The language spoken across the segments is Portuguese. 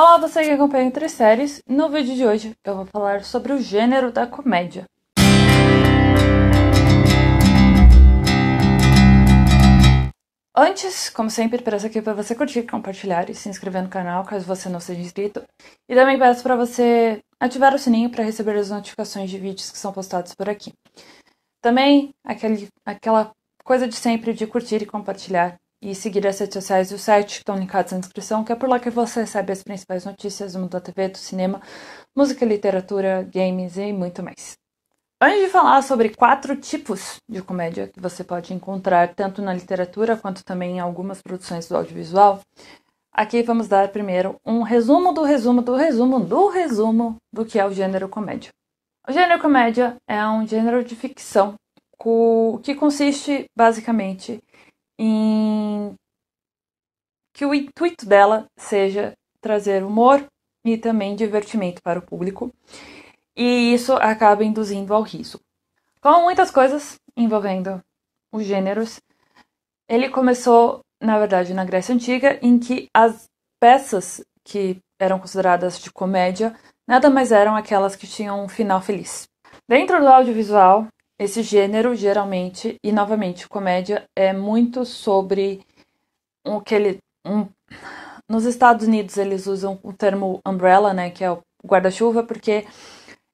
Olá, você que acompanha Entre Séries. No vídeo de hoje eu vou falar sobre o gênero da comédia. Antes, como sempre, peço aqui para você curtir, compartilhar e se inscrever no canal caso você não seja inscrito. E também peço para você ativar o sininho para receber as notificações de vídeos que são postados por aqui. Também aquele, aquela coisa de sempre de curtir e compartilhar e seguir as redes sociais e o site que estão linkados na descrição, que é por lá que você recebe as principais notícias do mundo da TV, do cinema, música, literatura, games e muito mais. Antes de falar sobre quatro tipos de comédia que você pode encontrar tanto na literatura quanto também em algumas produções do audiovisual, aqui vamos dar primeiro um resumo do resumo do resumo do resumo do que é o gênero comédia. O gênero comédia é um gênero de ficção que consiste basicamente em que o intuito dela seja trazer humor e também divertimento para o público, e isso acaba induzindo ao riso. Como muitas coisas envolvendo os gêneros, ele começou, na verdade, na Grécia Antiga, em que as peças que eram consideradas de comédia nada mais eram aquelas que tinham um final feliz. Dentro do audiovisual, esse gênero geralmente, e novamente comédia, é muito sobre o que ele um, nos Estados Unidos eles usam o termo umbrella, né, que é o guarda-chuva, porque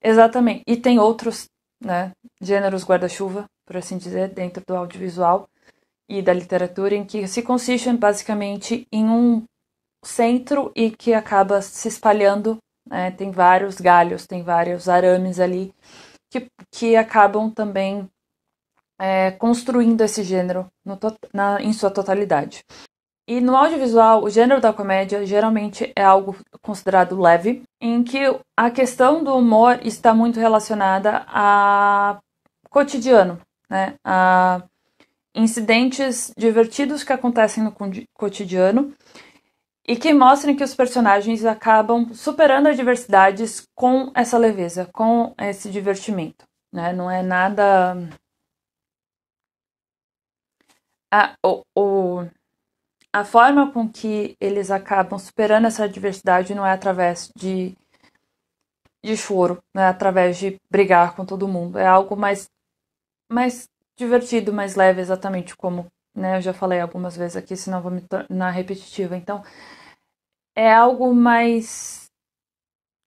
exatamente, e tem outros, né, gêneros guarda-chuva, por assim dizer, dentro do audiovisual e da literatura, em que se consiste basicamente em um centro e que acaba se espalhando, né, tem vários galhos, tem vários arames ali que, que acabam também é, construindo esse gênero no, na, em sua totalidade. E no audiovisual, o gênero da comédia geralmente é algo considerado leve, em que a questão do humor está muito relacionada a cotidiano, né? A incidentes divertidos que acontecem no cotidiano e que mostrem que os personagens acabam superando adversidades com essa leveza, com esse divertimento, né? Não é nada ah, o, o a forma com que eles acabam superando essa adversidade não é através de, de choro, não é através de brigar com todo mundo. É algo mais, mais divertido, mais leve, exatamente como né, eu já falei algumas vezes aqui, senão vou me tornar repetitiva. Então, é algo mais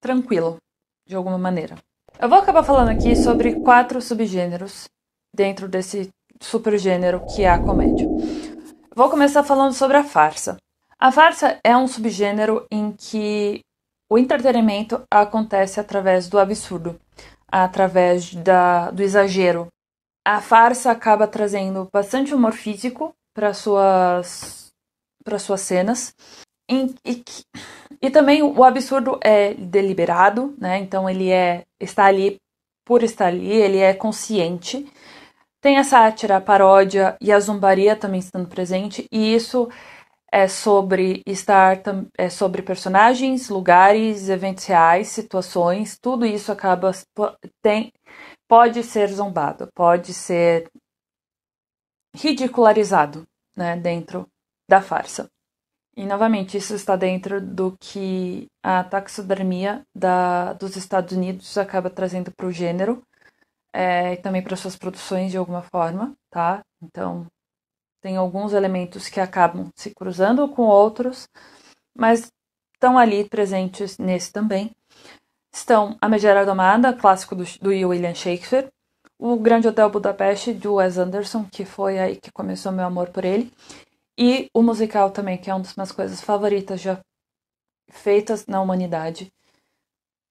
tranquilo, de alguma maneira. Eu vou acabar falando aqui sobre quatro subgêneros dentro desse supergênero que é a comédia. Vou começar falando sobre a farsa. A farsa é um subgênero em que o entretenimento acontece através do absurdo, através da, do exagero. A farsa acaba trazendo bastante humor físico para suas para suas cenas e, e, e, também o absurdo é deliberado, né? Então ele é está ali por estar ali, ele é consciente tem a sátira, a paródia e a zombaria também estando presente, e isso é sobre estar é sobre personagens, lugares, eventos reais, situações, tudo isso acaba tem pode ser zombado, pode ser ridicularizado, né, dentro da farsa. E novamente, isso está dentro do que a taxidermia da, dos Estados Unidos acaba trazendo para o gênero, é, também para suas produções de alguma forma, tá? Então, tem alguns elementos que acabam se cruzando com outros, mas estão ali presentes nesse também. Estão A Megera Domada, clássico do, do William Shakespeare, O Grande Hotel Budapeste, de Wes Anderson, que foi aí que começou meu amor por ele, e o musical também, que é uma das minhas coisas favoritas já feitas na humanidade,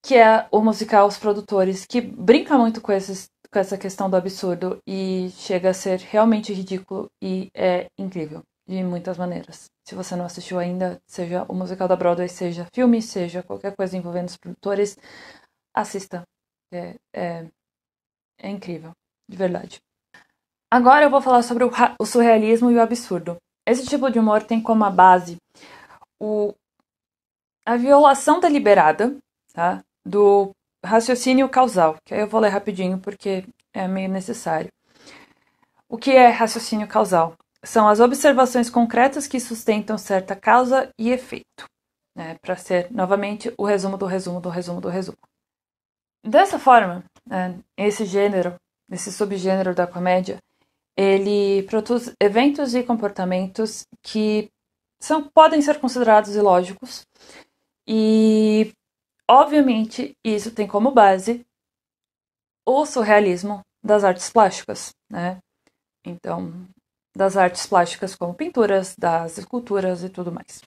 que é o musical Os Produtores, que brinca muito com esses com essa questão do absurdo e chega a ser realmente ridículo e é incrível de muitas maneiras. Se você não assistiu ainda, seja o musical da Broadway, seja filme, seja qualquer coisa envolvendo os produtores, assista. É, é, é incrível, de verdade. Agora eu vou falar sobre o, o surrealismo e o absurdo. Esse tipo de humor tem como base o, a violação deliberada tá, do raciocínio causal, que aí eu vou ler rapidinho porque é meio necessário. O que é raciocínio causal? São as observações concretas que sustentam certa causa e efeito. Né? Para ser, novamente, o resumo do resumo do resumo do resumo. Dessa forma, né, esse gênero, esse subgênero da comédia, ele produz eventos e comportamentos que são, podem ser considerados ilógicos e Obviamente, isso tem como base o surrealismo das artes plásticas, né? Então, das artes plásticas como pinturas, das esculturas e tudo mais.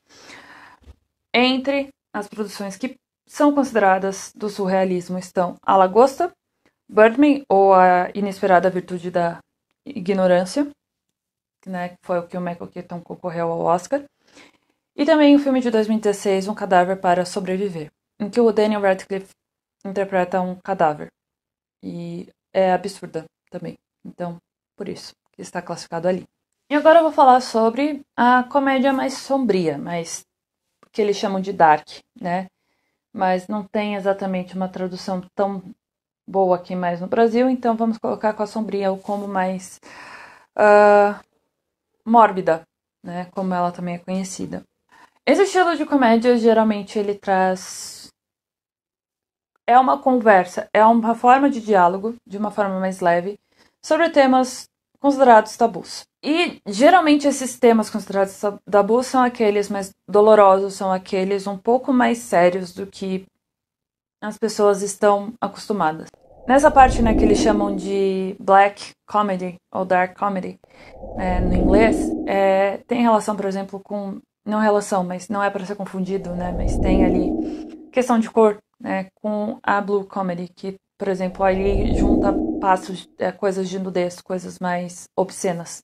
Entre as produções que são consideradas do surrealismo estão A Lagosta, Birdman ou A Inesperada Virtude da Ignorância, né, que foi o que o Michael Keaton concorreu ao Oscar, e também o filme de 2016 Um Cadáver para Sobreviver em que o Daniel Radcliffe interpreta um cadáver. E é absurda também. Então, por isso que está classificado ali. E agora eu vou falar sobre a comédia mais sombria, mas que eles chamam de dark, né? Mas não tem exatamente uma tradução tão boa aqui mais no Brasil, então vamos colocar com a sombria ou como mais uh, mórbida, né? Como ela também é conhecida. Esse estilo de comédia geralmente ele traz é uma conversa, é uma forma de diálogo, de uma forma mais leve, sobre temas considerados tabus. E geralmente esses temas considerados tabus são aqueles mais dolorosos, são aqueles um pouco mais sérios do que as pessoas estão acostumadas. Nessa parte né, que eles chamam de black comedy ou dark comedy é, no inglês, é, tem relação, por exemplo, com. Não relação, mas não é para ser confundido, né? Mas tem ali questão de cor, né, com a Blue Comedy, que, por exemplo, ali junta passos, é, coisas de nudez, coisas mais obscenas.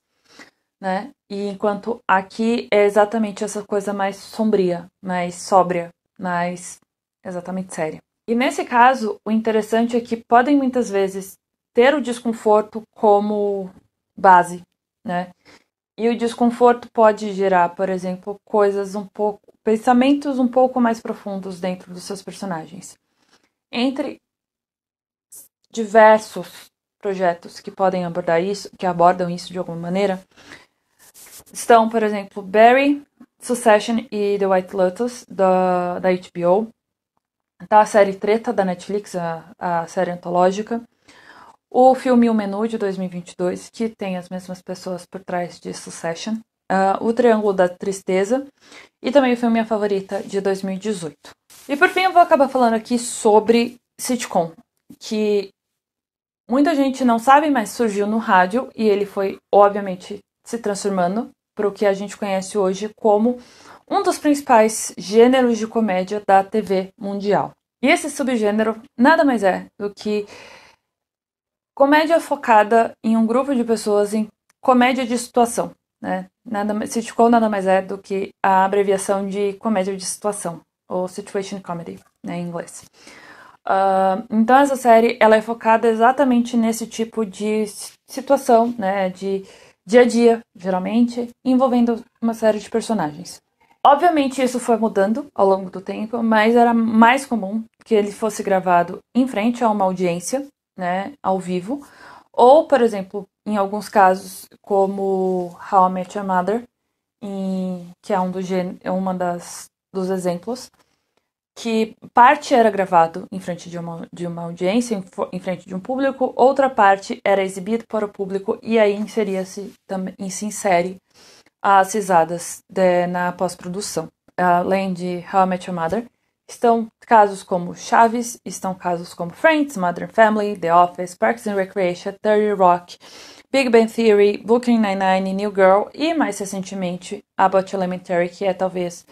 Né? E enquanto aqui é exatamente essa coisa mais sombria, mais sóbria, mais exatamente séria. E nesse caso, o interessante é que podem muitas vezes ter o desconforto como base, né? E o desconforto pode gerar, por exemplo, coisas um pouco. pensamentos um pouco mais profundos dentro dos seus personagens. Entre diversos projetos que podem abordar isso, que abordam isso de alguma maneira, estão, por exemplo, Barry, Succession e The White Lotus da, da HBO. Tá a série Treta da Netflix, a, a série antológica. O filme O Menu de 2022, que tem as mesmas pessoas por trás de Succession, uh, O Triângulo da Tristeza e também filme minha favorita de 2018. E por fim eu vou acabar falando aqui sobre sitcom, que muita gente não sabe, mas surgiu no rádio e ele foi obviamente se transformando para o que a gente conhece hoje como um dos principais gêneros de comédia da TV mundial. E esse subgênero nada mais é do que Comédia focada em um grupo de pessoas em comédia de situação, né? Nada, sitcom nada mais é do que a abreviação de comédia de situação, ou situation comedy, né, em inglês. Uh, então essa série ela é focada exatamente nesse tipo de situação, né, de dia a dia, geralmente, envolvendo uma série de personagens. Obviamente isso foi mudando ao longo do tempo, mas era mais comum que ele fosse gravado em frente a uma audiência né, ao vivo. Ou, por exemplo, em alguns casos, como How I Met Your Mother, em, que é um do, é uma das, dos exemplos, que parte era gravado em frente de uma, de uma audiência, em, em frente de um público, outra parte era exibido para o público e aí inseria-se também se insere as risadas de, eh, na pós-produção. Além de How I Met Your Mother, Estão casos como Chaves, estão casos como Friends, Modern Family, The Office, Parks and Recreation, 30 Rock, Big Bang Theory, Booking Nine-Nine, New Girl e, mais recentemente, Abbott Elementary, que é talvez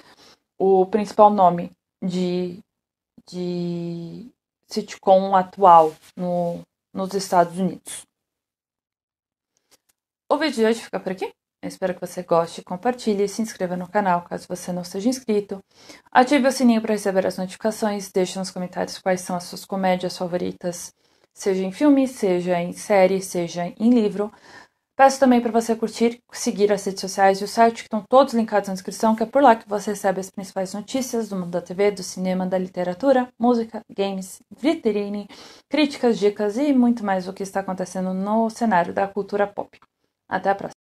o principal nome de, de sitcom atual no, nos Estados Unidos. O vídeo de hoje fica por aqui. Eu espero que você goste, compartilhe, se inscreva no canal caso você não seja inscrito, ative o sininho para receber as notificações, deixe nos comentários quais são as suas comédias favoritas, seja em filme, seja em série, seja em livro. Peço também para você curtir, seguir as redes sociais e o site que estão todos linkados na descrição, que é por lá que você recebe as principais notícias do mundo da TV, do cinema, da literatura, música, games, vitrine, críticas, dicas e muito mais do que está acontecendo no cenário da cultura pop. Até a próxima!